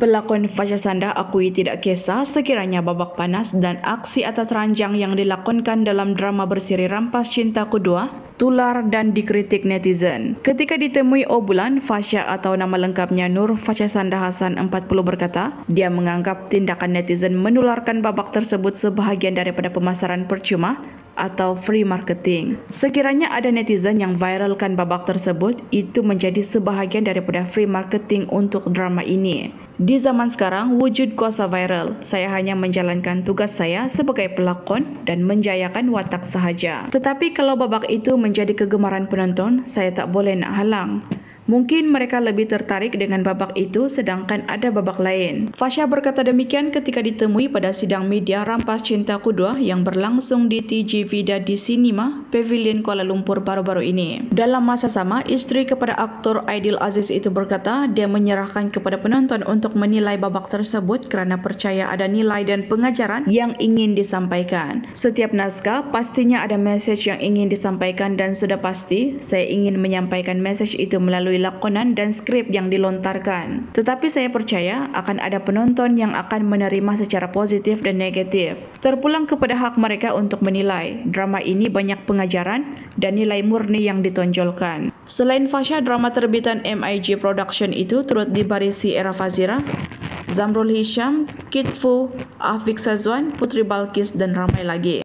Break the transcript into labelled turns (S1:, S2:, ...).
S1: Pelakon Fasya Sanda akui tidak kisah sekiranya babak panas dan aksi atas ranjang yang dilakonkan dalam drama bersiri Rampas Cinta Kedua tular dan dikritik netizen. Ketika ditemui Obulan, Fasya atau nama lengkapnya Nur Fasya Sanda Hasan 40 berkata, dia menganggap tindakan netizen menularkan babak tersebut sebahagian daripada pemasaran percuma atau free marketing. Sekiranya ada netizen yang viralkan babak tersebut, itu menjadi sebahagian daripada free marketing untuk drama ini. Di zaman sekarang, wujud kuasa viral. Saya hanya menjalankan tugas saya sebagai pelakon dan menjayakan watak sahaja. Tetapi kalau babak itu menjadi kegemaran penonton, saya tak boleh nak halang. Mungkin mereka lebih tertarik dengan babak itu sedangkan ada babak lain. Fasha berkata demikian ketika ditemui pada sidang media Rampas Cinta Kudua yang berlangsung di TG Vida di Sinema, Pavilion Kuala Lumpur baru-baru ini. Dalam masa sama, istri kepada aktor Aidil Aziz itu berkata dia menyerahkan kepada penonton untuk menilai babak tersebut kerana percaya ada nilai dan pengajaran yang ingin disampaikan. Setiap naskah pastinya ada message yang ingin disampaikan dan sudah pasti saya ingin menyampaikan message itu melalui lakonan dan skrip yang dilontarkan. Tetapi saya percaya akan ada penonton yang akan menerima secara positif dan negatif. Terpulang kepada hak mereka untuk menilai, drama ini banyak pengajaran dan nilai murni yang ditonjolkan. Selain Fasha, drama terbitan MIG Production itu turut dibarisi Era Fazira, Zamrul Hisham, Kit Fu, Afiq Sazwan, Putri Balkis dan ramai lagi.